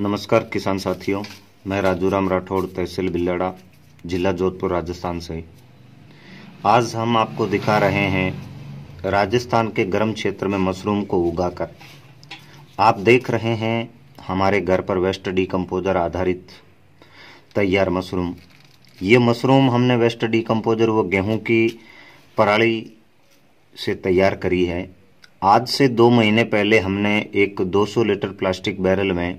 नमस्कार किसान साथियों मैं राजू राम राठौड़ तहसील बिल्लड़ा जिला जोधपुर राजस्थान से आज हम आपको दिखा रहे हैं राजस्थान के गर्म क्षेत्र में मशरूम को उगाकर आप देख रहे हैं हमारे घर पर वेस्ट डी कम्पोजर आधारित तैयार मशरूम ये मशरूम हमने वेस्ट डी कम्पोजर व गेहूं की पराली से तैयार करी है आज से दो महीने पहले हमने एक 200 लीटर प्लास्टिक बैरल में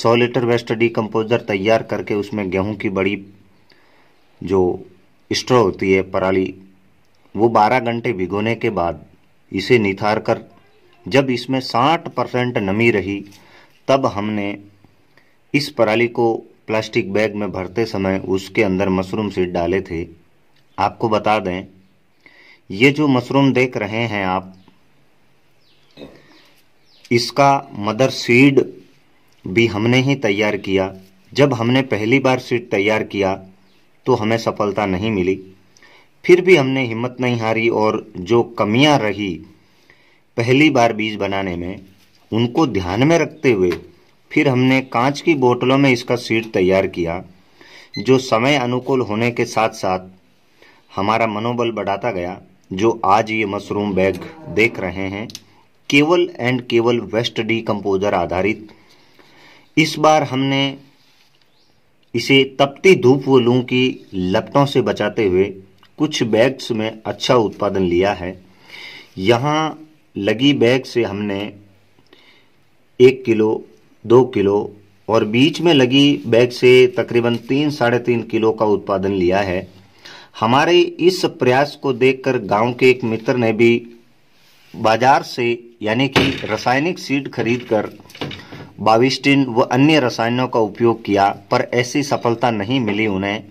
सौ लीटर वेस्ट डी कम्पोजर तैयार करके उसमें गेहूं की बड़ी जो स्ट्रॉ होती है पराली वो 12 घंटे भिगोने के बाद इसे निथार कर जब इसमें 60 परसेंट नमी रही तब हमने इस पराली को प्लास्टिक बैग में भरते समय उसके अंदर मशरूम सीड डाले थे आपको बता दें ये जो मशरूम देख रहे हैं आप इसका मदर सीड भी हमने ही तैयार किया जब हमने पहली बार सीट तैयार किया तो हमें सफलता नहीं मिली फिर भी हमने हिम्मत नहीं हारी और जो कमियां रही पहली बार बीज बनाने में उनको ध्यान में रखते हुए फिर हमने कांच की बोतलों में इसका सीड तैयार किया जो समय अनुकूल होने के साथ साथ हमारा मनोबल बढ़ाता गया जो आज ये मशरूम बैग देख रहे हैं केवल एंड केवल वेस्ट डी कंपोजर आधारित इस बार हमने इसे तपती धूप व लू की लपटों से बचाते हुए कुछ बैग्स में अच्छा उत्पादन लिया है यहाँ लगी बैग से हमने एक किलो दो किलो और बीच में लगी बैग से तकरीबन तीन साढ़े तीन किलो का उत्पादन लिया है हमारे इस प्रयास को देखकर गांव के एक मित्र ने भी बाजार से यानी कि रासायनिक सीड खरीद कर बाविस्टिन व अन्य रसायनों का उपयोग किया पर ऐसी सफलता नहीं मिली उन्हें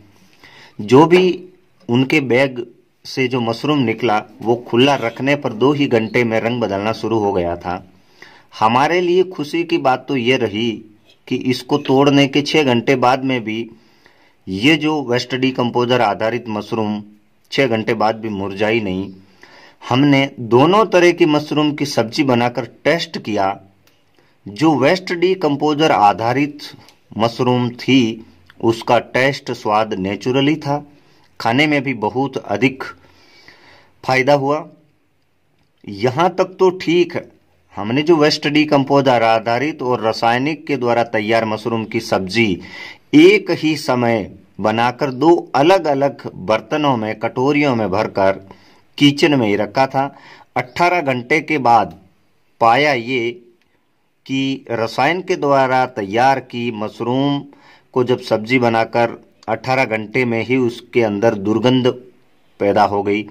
जो भी उनके बैग से जो मशरूम निकला वो खुला रखने पर दो ही घंटे में रंग बदलना शुरू हो गया था हमारे लिए खुशी की बात तो ये रही कि इसको तोड़ने के छः घंटे बाद में भी ये जो वेस्ट डी कंपोजर आधारित मशरूम छः घंटे बाद भी मुरझाई नहीं हमने दोनों तरह की मशरूम की सब्जी बनाकर टेस्ट किया जो वेस्ट डी कंपोजर आधारित मशरूम थी उसका टेस्ट स्वाद नेचुरली था खाने में भी बहुत अधिक फायदा हुआ यहाँ तक तो ठीक है हमने जो वेस्ट डी कंपोजर आधारित और रासायनिक के द्वारा तैयार मशरूम की सब्जी एक ही समय बनाकर दो अलग अलग बर्तनों में कटोरियों में भरकर किचन में ही रखा था 18 घंटे के बाद पाया ये कि रसायन के द्वारा तैयार की मशरूम को जब सब्जी बनाकर 18 घंटे में ही उसके अंदर दुर्गंध पैदा हो गई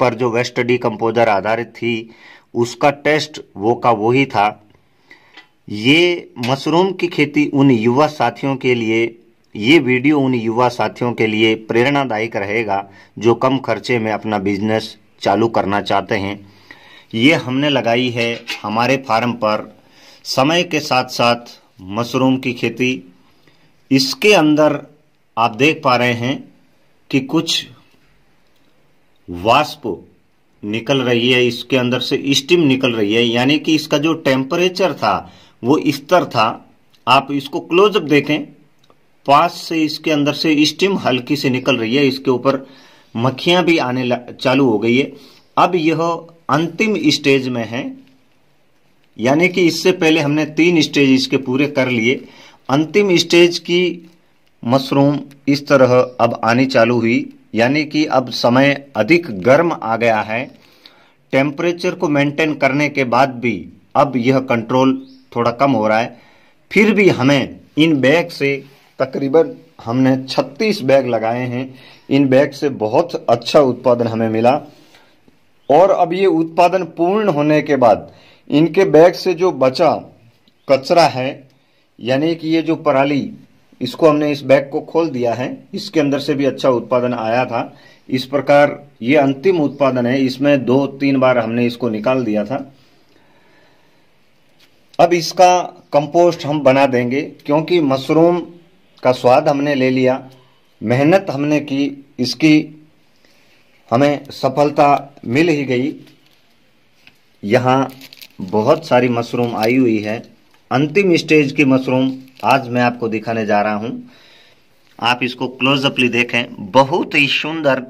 पर जो वेस्ट डिकम्पोजर आधारित थी उसका टेस्ट वो का वो ही था ये मशरूम की खेती उन युवा साथियों के लिए ये वीडियो उन युवा साथियों के लिए प्रेरणादायक रहेगा जो कम खर्चे में अपना बिजनेस चालू करना चाहते हैं ये हमने लगाई है हमारे फार्म पर समय के साथ साथ मशरूम की खेती इसके अंदर आप देख पा रहे हैं कि कुछ वाष्प निकल रही है इसके अंदर से स्टीम निकल रही है यानी कि इसका जो टेम्परेचर था वो स्तर था आप इसको क्लोजअप देखें पास से इसके अंदर से स्टीम हल्की से निकल रही है इसके ऊपर मक्खियां भी आने चालू हो गई है अब यह अंतिम स्टेज में है यानी कि इससे पहले हमने तीन स्टेज इसके पूरे कर लिए अंतिम स्टेज की मशरूम इस तरह अब आनी चालू हुई यानी कि अब समय अधिक गर्म आ गया है टेम्परेचर को मेंटेन करने के बाद भी अब यह कंट्रोल थोड़ा कम हो रहा है फिर भी हमें इन बैग से तकरीबन हमने 36 बैग लगाए हैं इन बैग से बहुत अच्छा उत्पादन हमें मिला और अब ये उत्पादन पूर्ण होने के बाद इनके बैग से जो बचा कचरा है यानी कि ये जो पराली इसको हमने इस बैग को खोल दिया है इसके अंदर से भी अच्छा उत्पादन आया था इस प्रकार ये अंतिम उत्पादन है इसमें दो तीन बार हमने इसको निकाल दिया था अब इसका कंपोस्ट हम बना देंगे क्योंकि मशरूम का स्वाद हमने ले लिया मेहनत हमने की इसकी हमें सफलता मिल ही गई यहाँ बहुत सारी मशरूम आई हुई है अंतिम स्टेज की मशरूम आज मैं आपको दिखाने जा रहा हूँ आप इसको क्लोजअपली देखें बहुत ही सुंदर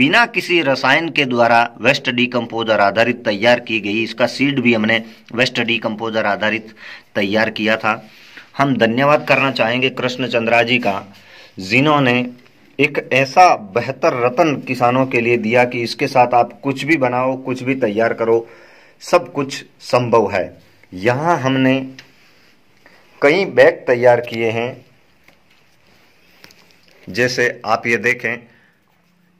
बिना किसी रसायन के द्वारा वेस्ट डिकम्पोजर आधारित तैयार की गई इसका सीड भी हमने वेस्ट डिकम्पोजर आधारित तैयार किया था हम धन्यवाद करना चाहेंगे कृष्ण चंद्रा जी का जिन्होंने एक ऐसा बेहतर रतन किसानों के लिए दिया कि इसके साथ आप कुछ भी बनाओ कुछ भी तैयार करो सब कुछ संभव है यहाँ हमने कई बैग तैयार किए हैं जैसे आप ये देखें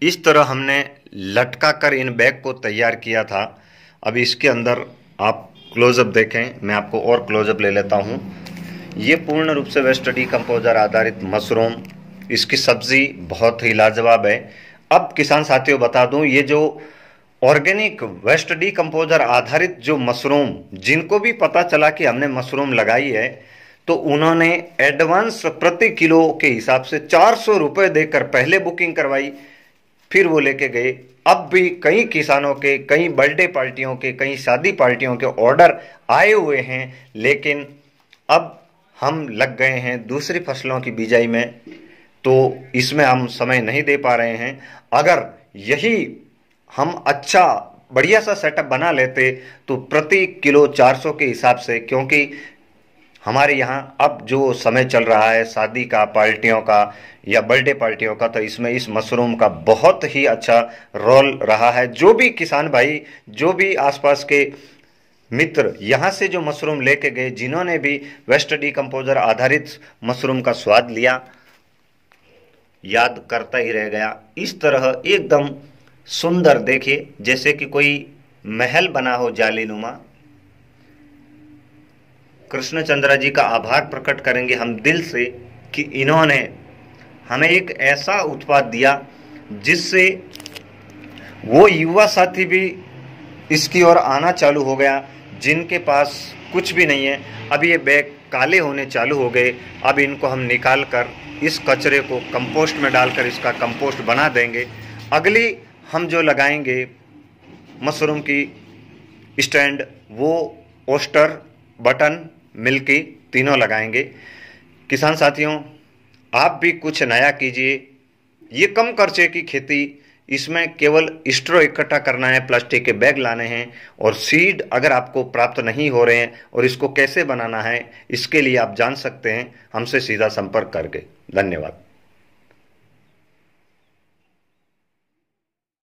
इस तरह हमने लटका कर इन बैग को तैयार किया था अब इसके अंदर आप क्लोजअप देखें मैं आपको और क्लोजअप ले लेता हूँ ये पूर्ण रूप से वेस्ट डिकम्पोजर आधारित मशरूम इसकी सब्ज़ी बहुत ही लाजवाब है अब किसान साथियों बता दूं ये जो ऑर्गेनिक वेस्ट कम्पोजर आधारित जो मशरूम जिनको भी पता चला कि हमने मशरूम लगाई है तो उन्होंने एडवांस प्रति किलो के हिसाब से चार सौ रुपये देकर पहले बुकिंग करवाई फिर वो लेके गए अब भी कई किसानों के कई बर्थडे पार्टियों के कई शादी पार्टियों के ऑर्डर आए हुए हैं लेकिन अब हम लग गए हैं दूसरी फसलों की बिजाई में तो इसमें हम समय नहीं दे पा रहे हैं अगर यही हम अच्छा बढ़िया सा सेटअप बना लेते तो प्रति किलो 400 के हिसाब से क्योंकि हमारे यहाँ अब जो समय चल रहा है शादी का पार्टियों का या बर्थडे पार्टियों का तो इसमें इस मशरूम का बहुत ही अच्छा रोल रहा है जो भी किसान भाई जो भी आसपास के मित्र यहाँ से जो मशरूम लेके गए जिन्होंने भी वेस्ट डिकम्पोजर आधारित मशरूम का स्वाद लिया याद करता ही रह गया इस तरह एकदम सुंदर देखिए जैसे कि कोई महल बना हो जाली नुमा कृष्णचंद्रा जी का आभार प्रकट करेंगे हम दिल से कि इन्होंने हमें एक ऐसा उत्पाद दिया जिससे वो युवा साथी भी इसकी ओर आना चालू हो गया जिनके पास कुछ भी नहीं है अब ये बैग काले होने चालू हो गए अब इनको हम निकाल कर इस कचरे को कंपोस्ट में डालकर इसका कंपोस्ट बना देंगे अगली हम जो लगाएंगे मशरूम की स्टैंड वो ओस्टर बटन मिल्की तीनों लगाएंगे किसान साथियों आप भी कुछ नया कीजिए ये कम खर्चे की खेती इसमें केवल स्ट्रो इकट्ठा करना है प्लास्टिक के बैग लाने हैं और सीड अगर आपको प्राप्त नहीं हो रहे हैं और इसको कैसे बनाना है इसके लिए आप जान सकते हैं हमसे सीधा संपर्क करके धन्यवाद